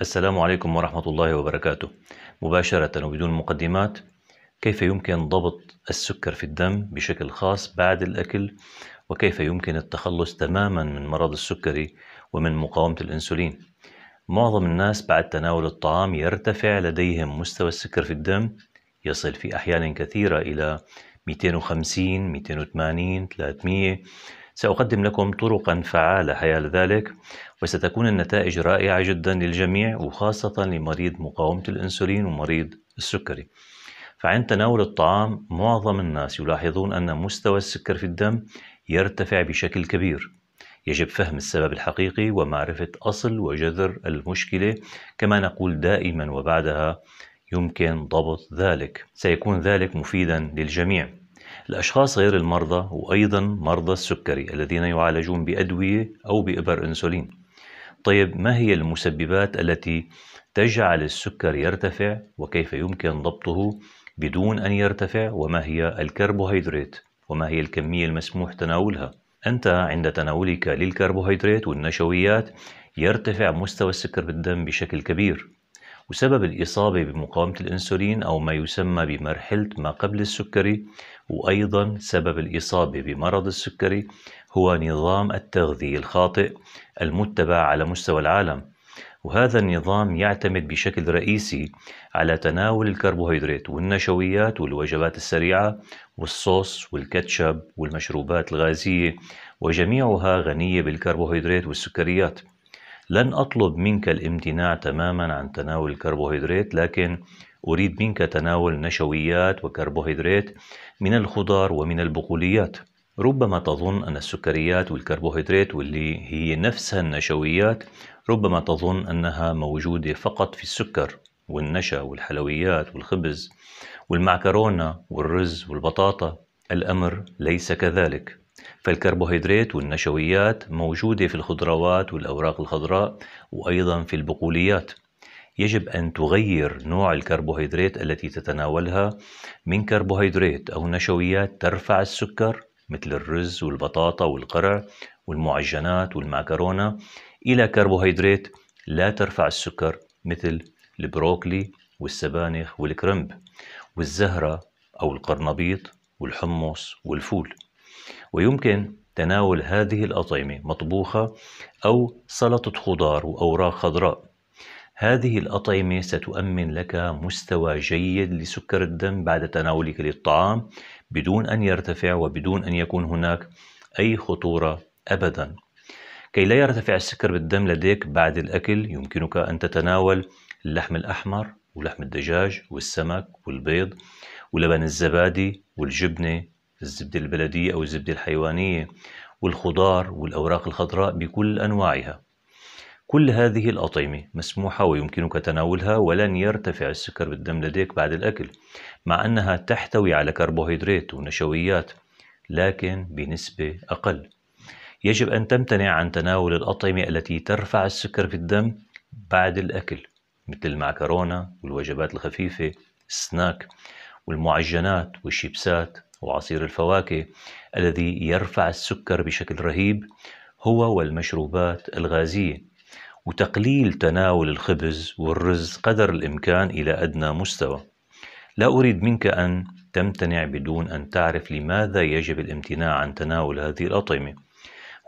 السلام عليكم ورحمة الله وبركاته مباشرة وبدون مقدمات كيف يمكن ضبط السكر في الدم بشكل خاص بعد الأكل وكيف يمكن التخلص تماما من مرض السكري ومن مقاومة الأنسولين معظم الناس بعد تناول الطعام يرتفع لديهم مستوى السكر في الدم يصل في أحيان كثيرة إلى 250 280 300 سأقدم لكم طرقا فعالة حيال ذلك وستكون النتائج رائعة جدا للجميع وخاصة لمريض مقاومة الأنسولين ومريض السكري فعند تناول الطعام معظم الناس يلاحظون أن مستوى السكر في الدم يرتفع بشكل كبير يجب فهم السبب الحقيقي ومعرفة أصل وجذر المشكلة كما نقول دائما وبعدها يمكن ضبط ذلك سيكون ذلك مفيدا للجميع الأشخاص غير المرضى وأيضا مرضى السكري الذين يعالجون بأدوية أو بإبر أنسولين طيب ما هي المسببات التي تجعل السكر يرتفع وكيف يمكن ضبطه بدون أن يرتفع وما هي الكربوهيدرات وما هي الكمية المسموح تناولها أنت عند تناولك للكربوهيدرات والنشويات يرتفع مستوى السكر بالدم بشكل كبير وسبب الإصابة بمقاومة الأنسولين أو ما يسمى بمرحلة ما قبل السكري وأيضا سبب الإصابة بمرض السكري هو نظام التغذية الخاطئ المتبع على مستوى العالم وهذا النظام يعتمد بشكل رئيسي على تناول الكربوهيدرات والنشويات والوجبات السريعة والصوص والكاتشب والمشروبات الغازية وجميعها غنية بالكربوهيدرات والسكريات لن أطلب منك الامتناع تماما عن تناول الكربوهيدرات لكن أريد منك تناول نشويات وكربوهيدرات من الخضار ومن البقوليات ربما تظن أن السكريات والكربوهيدرات واللي هي نفسها النشويات ربما تظن أنها موجودة فقط في السكر والنشا والحلويات والخبز والمعكرونة والرز والبطاطا الأمر ليس كذلك فالكربوهيدرات والنشويات موجودة في الخضروات والأوراق الخضراء وأيضا في البقوليات يجب أن تغير نوع الكربوهيدرات التي تتناولها من كربوهيدرات أو نشويات ترفع السكر مثل الرز والبطاطا والقرع والمعجنات والمعكرونة إلى كربوهيدرات لا ترفع السكر مثل البروكلي والسبانخ والكرنب والزهرة أو القرنبيط والحمص والفول ويمكن تناول هذه الأطعمة مطبوخة أو سلطة خضار وأوراق خضراء هذه الأطعمة ستؤمن لك مستوى جيد لسكر الدم بعد تناولك للطعام بدون أن يرتفع وبدون أن يكون هناك أي خطورة أبدا كي لا يرتفع السكر بالدم لديك بعد الأكل يمكنك أن تتناول اللحم الأحمر ولحم الدجاج والسمك والبيض ولبن الزبادي والجبنة الزبدة البلدية أو الزبدة الحيوانية والخضار والأوراق الخضراء بكل أنواعها كل هذه الأطعمة مسموحة ويمكنك تناولها ولن يرتفع السكر بالدم لديك بعد الأكل مع أنها تحتوي على كربوهيدرات ونشويات لكن بنسبة أقل يجب أن تمتنع عن تناول الأطعمة التي ترفع السكر في الدم بعد الأكل مثل المعكرونة والوجبات الخفيفة السناك والمعجنات والشيبسات وعصير الفواكه الذي يرفع السكر بشكل رهيب هو والمشروبات الغازية وتقليل تناول الخبز والرز قدر الإمكان إلى أدنى مستوى لا أريد منك أن تمتنع بدون أن تعرف لماذا يجب الامتناع عن تناول هذه الأطعمة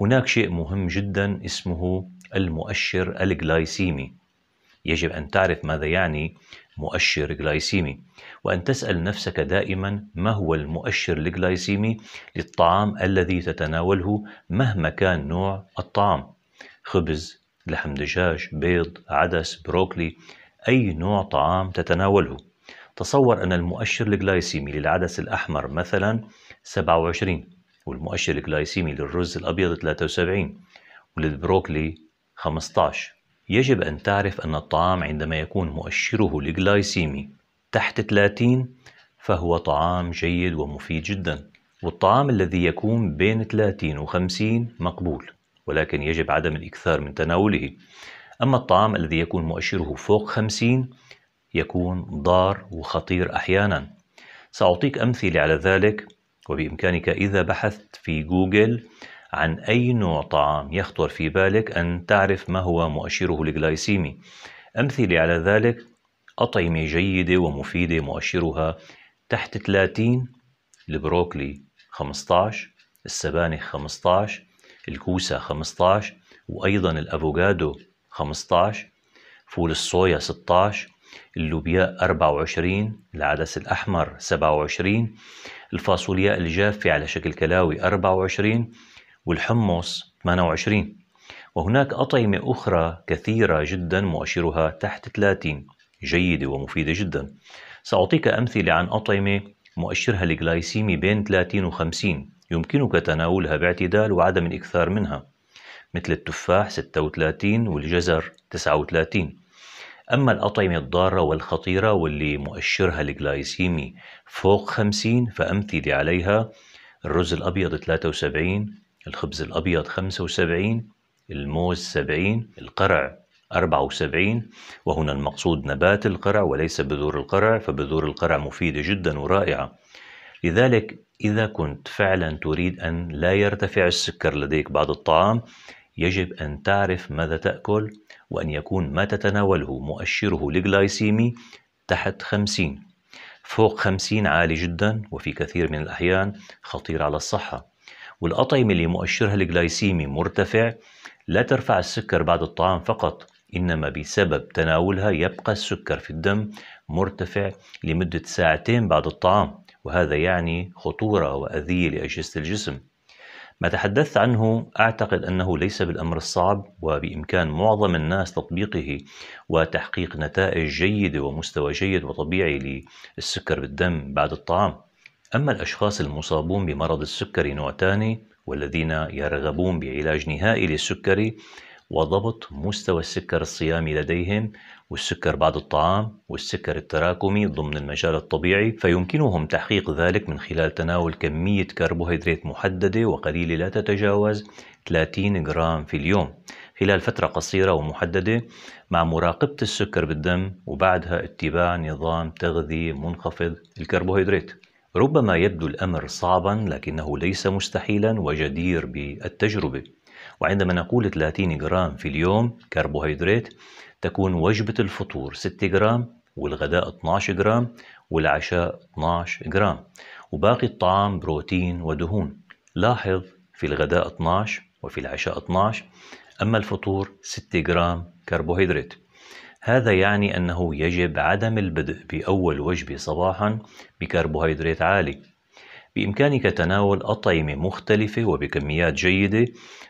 هناك شيء مهم جدا اسمه المؤشر الجلايسيمي يجب أن تعرف ماذا يعني مؤشر جلايسيمي وأن تسأل نفسك دائما ما هو المؤشر الجلايسيمي للطعام الذي تتناوله مهما كان نوع الطعام خبز لحم دجاج بيض عدس بروكلي أي نوع طعام تتناوله تصور أن المؤشر الجلايسيمي للعدس الأحمر مثلا 27 والمؤشر الجلايسيمي للرز الأبيض 73 وللبروكلي 15 يجب أن تعرف أن الطعام عندما يكون مؤشره الجلايسيمي تحت 30 فهو طعام جيد ومفيد جدا والطعام الذي يكون بين 30 و 50 مقبول ولكن يجب عدم الإكثار من تناوله أما الطعام الذي يكون مؤشره فوق 50 يكون ضار وخطير أحيانا سأعطيك أمثلة على ذلك وبإمكانك إذا بحثت في جوجل عن أي نوع طعام يخطر في بالك أن تعرف ما هو مؤشره الجلايسيمي أمثلة على ذلك أطعمة جيدة ومفيدة مؤشرها تحت 30 البروكلي 15 السبانخ 15 الكوسة 15 وأيضا الأفوكادو 15 فول الصويا 16 اللوبياء 24 العدس الأحمر 27 الفاصولياء الجافة على شكل كلاوي 24 والحمص 28 وهناك أطعمة أخرى كثيرة جدا مؤشرها تحت 30 جيدة ومفيدة جدا سأعطيك أمثلة عن أطعمة مؤشرها الجلايسيمي بين 30 و 50 يمكنك تناولها باعتدال وعدم الإكثار منها مثل التفاح 36 والجزر 39 أما الأطعمة الضارة والخطيرة واللي مؤشرها الجلايسيمي فوق 50 فأمثلة عليها الرز الأبيض 73 الخبز الأبيض 75 الموز 70 القرع 74 وهنا المقصود نبات القرع وليس بذور القرع فبذور القرع مفيدة جدا ورائعة لذلك إذا كنت فعلا تريد أن لا يرتفع السكر لديك بعد الطعام يجب أن تعرف ماذا تأكل وأن يكون ما تتناوله مؤشره الجلايسيمي تحت 50 فوق 50 عالي جدا وفي كثير من الأحيان خطير على الصحة والأطعمة اللي مؤشرها الجلايسيمي مرتفع لا ترفع السكر بعد الطعام فقط إنما بسبب تناولها يبقى السكر في الدم مرتفع لمدة ساعتين بعد الطعام وهذا يعني خطورة وأذية لأجهزة الجسم ما تحدثت عنه أعتقد أنه ليس بالأمر الصعب وبإمكان معظم الناس تطبيقه وتحقيق نتائج جيدة ومستوى جيد وطبيعي للسكر بالدم بعد الطعام أما الأشخاص المصابون بمرض السكري نوع ثاني والذين يرغبون بعلاج نهائي للسكري وضبط مستوى السكر الصيامي لديهم والسكر بعد الطعام والسكر التراكمي ضمن المجال الطبيعي فيمكنهم تحقيق ذلك من خلال تناول كمية كربوهيدرات محددة وقليلة لا تتجاوز 30 جرام في اليوم خلال فترة قصيرة ومحددة مع مراقبة السكر بالدم وبعدها اتباع نظام تغذية منخفض الكربوهيدرات ربما يبدو الأمر صعبا لكنه ليس مستحيلا وجدير بالتجربة وعندما نقول 30 جرام في اليوم كربوهيدرات تكون وجبة الفطور 6 جرام والغداء 12 جرام والعشاء 12 جرام وباقي الطعام بروتين ودهون لاحظ في الغداء 12 وفي العشاء 12 أما الفطور 6 جرام كربوهيدرات هذا يعني أنه يجب عدم البدء بأول وجبة صباحا بكربوهيدرات عالي بإمكانك تناول أطعمة مختلفة وبكميات جيدة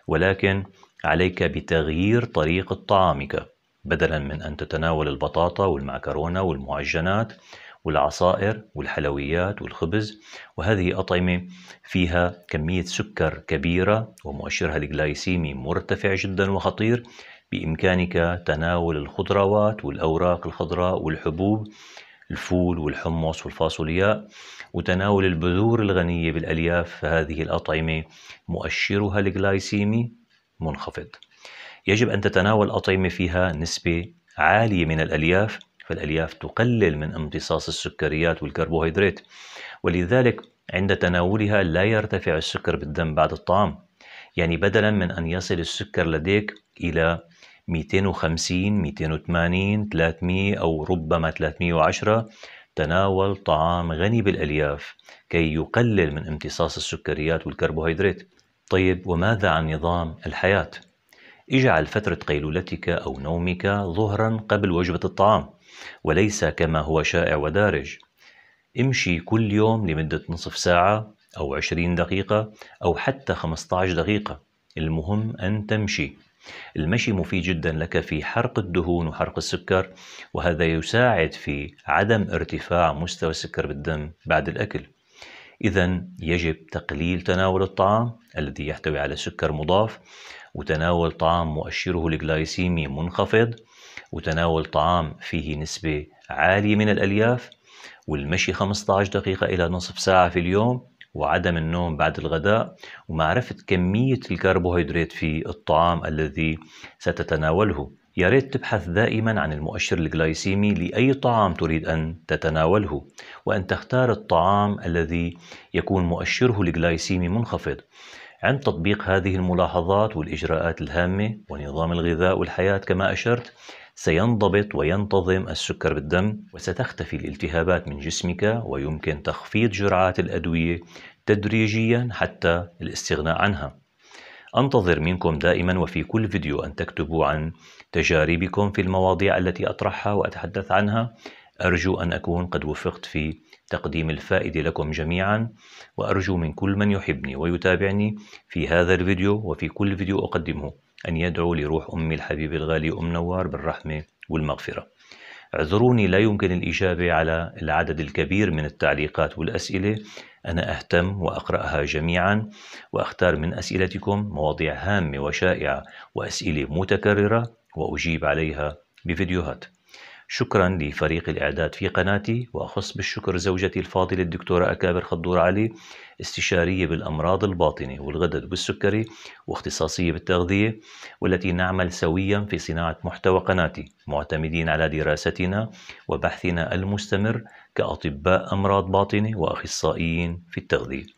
ولكن عليك بتغيير طريقة طعامك بدلا من أن تتناول البطاطا والمعكرونة والمعجنات والعصائر والحلويات والخبز وهذه أطعمة فيها كمية سكر كبيرة ومؤشرها الجلايسيمي مرتفع جدا وخطير بإمكانك تناول الخضروات والأوراق الخضراء والحبوب الفول والحمص والفاصولياء وتناول البذور الغنية بالألياف فهذه الأطعمة مؤشرها الجلايسيمي منخفض يجب أن تتناول أطعمة فيها نسبة عالية من الألياف فالألياف تقلل من امتصاص السكريات والكربوهيدرات ولذلك عند تناولها لا يرتفع السكر بالدم بعد الطعام يعني بدلا من أن يصل السكر لديك إلى 250 280 300 أو ربما 310 تناول طعام غني بالألياف كي يقلل من امتصاص السكريات والكربوهيدرات طيب وماذا عن نظام الحياة؟ اجعل فترة قيلولتك أو نومك ظهرا قبل وجبة الطعام وليس كما هو شائع ودارج امشي كل يوم لمدة نصف ساعة أو 20 دقيقة أو حتى 15 دقيقة المهم أن تمشي المشي مفيد جدا لك في حرق الدهون وحرق السكر وهذا يساعد في عدم ارتفاع مستوى السكر بالدم بعد الأكل إذا يجب تقليل تناول الطعام الذي يحتوي على سكر مضاف وتناول طعام مؤشره الجلايسيمي منخفض وتناول طعام فيه نسبة عالية من الألياف والمشي 15 دقيقة إلى نصف ساعة في اليوم وعدم النوم بعد الغداء ومعرفة كمية الكربوهيدرات في الطعام الذي ستتناوله يا ريت تبحث دائما عن المؤشر الجلايسيمي لأي طعام تريد أن تتناوله وأن تختار الطعام الذي يكون مؤشره الجلايسيمي منخفض عند تطبيق هذه الملاحظات والإجراءات الهامة ونظام الغذاء والحياة كما أشرت سينضبط وينتظم السكر بالدم وستختفي الالتهابات من جسمك ويمكن تخفيض جرعات الأدوية تدريجيا حتى الاستغناء عنها أنتظر منكم دائما وفي كل فيديو أن تكتبوا عن تجاربكم في المواضيع التي أطرحها وأتحدث عنها أرجو أن أكون قد وفقت في تقديم الفائدة لكم جميعا وأرجو من كل من يحبني ويتابعني في هذا الفيديو وفي كل فيديو أقدمه أن يدعو لروح أمي الحبيبة الغالي أم نوار بالرحمة والمغفرة اعذروني لا يمكن الإجابة على العدد الكبير من التعليقات والأسئلة أنا أهتم وأقرأها جميعا وأختار من أسئلتكم مواضيع هامة وشائعة وأسئلة متكررة وأجيب عليها بفيديوهات شكرا لفريق الإعداد في قناتي وأخص بالشكر زوجتي الفاضلة الدكتورة أكابر خضور علي استشارية بالأمراض الباطنة والغدد والسكري واختصاصية بالتغذية والتي نعمل سويا في صناعة محتوى قناتي معتمدين على دراستنا وبحثنا المستمر كأطباء أمراض باطنة وأخصائيين في التغذية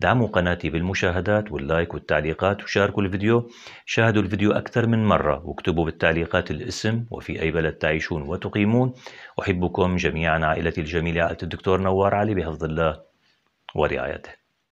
دعموا قناتي بالمشاهدات واللايك والتعليقات وشاركوا الفيديو شاهدوا الفيديو أكثر من مرة واكتبوا بالتعليقات الاسم وفي أي بلد تعيشون وتقيمون أحبكم جميعا عائلتي الجميلة عائلة الدكتور نوار علي بحفظ الله ورعايته